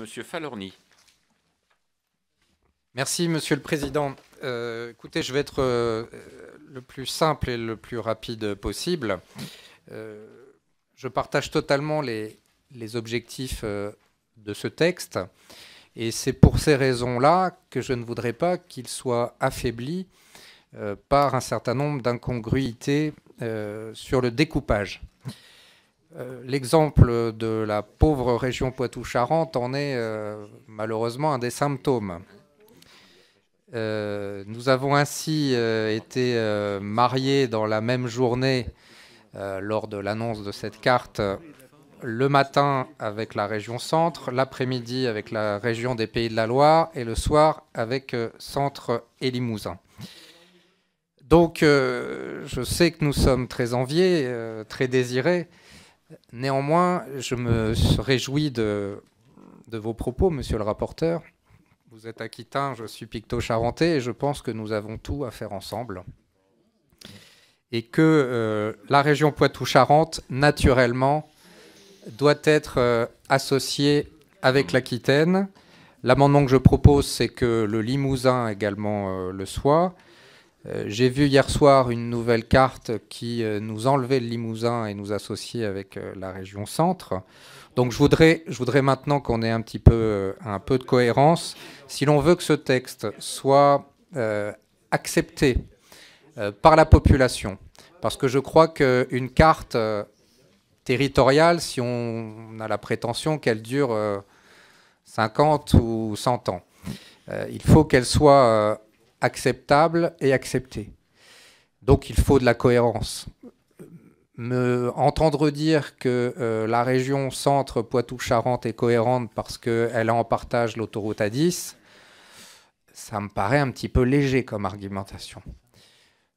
Monsieur Falorni. Merci, Monsieur le Président. Euh, écoutez, je vais être euh, le plus simple et le plus rapide possible. Euh, je partage totalement les objectifs de ce texte. Et c'est pour ces raisons-là que je ne voudrais pas qu'il soit affaibli par un certain nombre d'incongruités sur le découpage. Euh, l'exemple de la pauvre région Poitou-Charentes en est euh, malheureusement un des symptômes. Euh, nous avons ainsi été mariés dans la même journée lors de l'annonce de cette carte, le matin avec la région Centre, l'après-midi avec la région des Pays de la Loire et le soir avec Centre et Limousin. Donc je sais que nous sommes très enviés, très désirés, Néanmoins, je me réjouis de, vos propos, monsieur le rapporteur. Vous êtes aquitain, je suis picto-charentais, et je pense que nous avons tout à faire ensemble. Et que euh, la région poitou charente naturellement, doit être euh, associée avec l'Aquitaine. L'amendement que je propose, c'est que le Limousin également euh, le soit. Euh, j'ai vu hier soir une nouvelle carte qui euh, nous enlevait le Limousin et nous associait avec euh, la région centre. Donc je voudrais, je voudrais maintenant qu'on ait un petit peu, un peu de cohérence. Si l'on veut que ce texte soit accepté par la population, parce que je crois qu'une carte territoriale, si on a la prétention qu'elle dure 50 ou 100 ans, il faut qu'elle soit acceptable et accepté. Donc il faut de la cohérence. Me entendre dire que euh, la région centre Poitou-Charentes est cohérente parce qu'elle a en partage l'autoroute A10, ça me paraît un petit peu léger comme argumentation.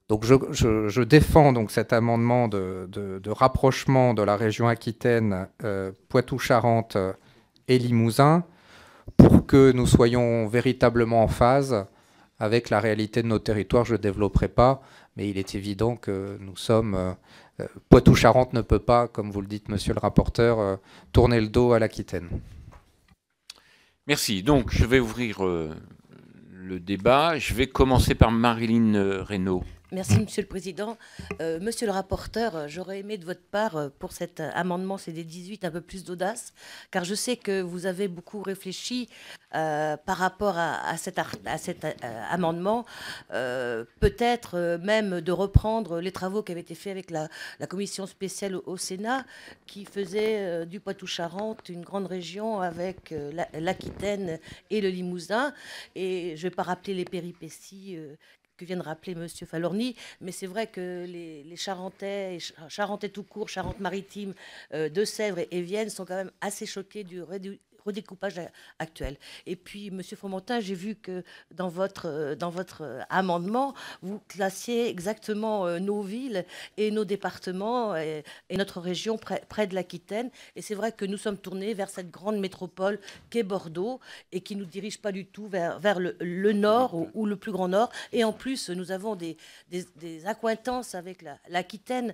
Donc je, défends donc cet amendement de, rapprochement de la région Aquitaine, euh, Poitou-Charentes et Limousin pour que nous soyons véritablement en phase avec la réalité de nos territoires, je ne développerai pas, mais il est évident que nous sommes... Euh, euh, Poitou-Charentes ne peut pas, comme vous le dites, monsieur le rapporteur, euh, tourner le dos à l'Aquitaine. Merci. Donc, je vais ouvrir le débat. Je vais commencer par Marilyn Reynaud. Merci, Monsieur le Président. Euh, monsieur le rapporteur, j'aurais aimé de votre part, euh, pour cet euh, amendement CD18, un peu plus d'audace, car je sais que vous avez beaucoup réfléchi par rapport à, cet, amendement, peut-être même de reprendre les travaux qui avaient été faits avec la, commission spéciale au, au, Sénat, qui faisait du Poitou-Charentes une grande région avec l'Aquitaine et le Limousin. Et je ne vais pas rappeler les péripéties vient de rappeler Monsieur Falorni, mais c'est vrai que les, Charentais, Charentais tout court, Charente-Maritime, euh, de Sèvres et, Vienne sont quand même assez choqués du, réduit redécoupage actuel. Et puis, Monsieur Fromentin, j'ai vu que dans votre, euh, dans votre euh, amendement, vous classiez exactement euh, nos villes et nos départements et, notre région près, de l'Aquitaine. Et c'est vrai que nous sommes tournés vers cette grande métropole qu'est Bordeaux et qui ne nous dirige pas du tout vers, vers le, nord ou, le plus grand nord. Et en plus, nous avons des, des, des accointances avec l'Aquitaine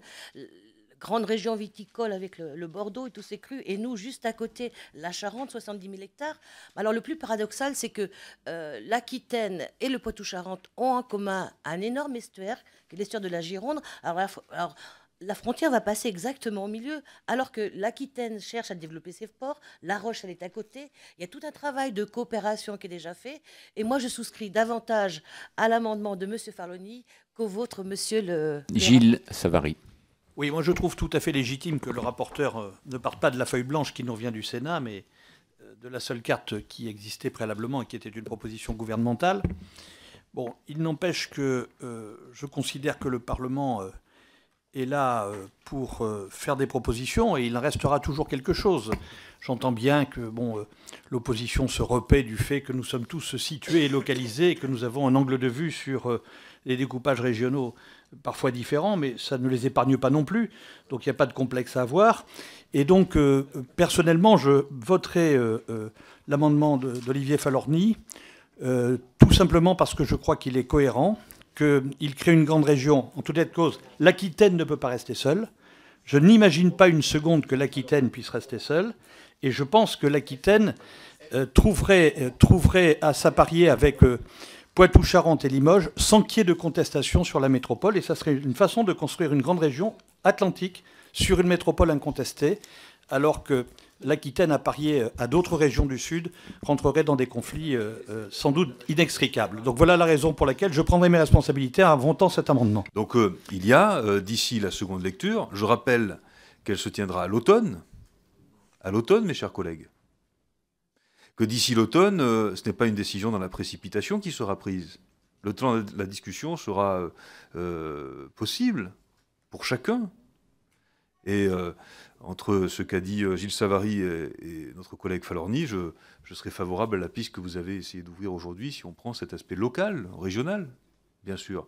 grande région viticole avec le, Bordeaux et tous ces crus, et nous, juste à côté, la Charente, 70 000 hectares. Alors, le plus paradoxal, c'est que euh, l'Aquitaine et le poitou charente ont en commun un énorme estuaire, l'estuaire de la Gironde. alors, la frontière va passer exactement au milieu, alors que l'Aquitaine cherche à développer ses ports, La Roche, elle est à côté. Il y a tout un travail de coopération qui est déjà fait. Et moi, je souscris davantage à l'amendement de M. Farloni qu'au vôtre, M. le... Gilles Savary. Oui, moi je trouve tout à fait légitime que le rapporteur euh, ne parte pas de la feuille blanche qui nous vient du Sénat, mais euh, de la seule carte qui existait préalablement et qui était une proposition gouvernementale. Bon, il n'empêche que euh, je considère que le Parlement est là euh, pour euh, faire des propositions et il restera toujours quelque chose. J'entends bien que bon, euh, l'opposition se repaît du fait que nous sommes tous situés et localisés et que nous avons un angle de vue sur les découpages régionaux parfois différents, mais ça ne les épargne pas non plus. Donc il n'y a pas de complexe à avoir. Et donc, personnellement, je voterai l'amendement d'Olivier Falorni, tout simplement parce que je crois qu'il est cohérent il crée une grande région. En toute de cause, l'Aquitaine ne peut pas rester seule. Je n'imagine pas une seconde que l'Aquitaine puisse rester seule. Et je pense que l'Aquitaine euh, euh, trouverait, à s'apparier avec euh, Poitou-Charentes et Limoges sans qu'il y ait de contestation sur la métropole. Et ça serait une façon de construire une grande région atlantique sur une métropole incontestée, alors que l'Aquitaine à parier euh, à d'autres régions du Sud rentrerait dans des conflits euh, euh, sans doute inextricables. Donc voilà la raison pour laquelle je prendrai mes responsabilités en votant cet amendement. Donc il y a, d'ici la seconde lecture, je rappelle qu'elle se tiendra à l'automne, à l'automne mes chers collègues, que d'ici l'automne, ce n'est pas une décision dans la précipitation qui sera prise. Le temps de la discussion sera possible pour chacun. Et euh, entre ce qu'a dit euh, Gilles Savary et, notre collègue Falorni, je, je, serais favorable à la piste que vous avez essayé d'ouvrir aujourd'hui si on prend cet aspect local, régional, bien sûr.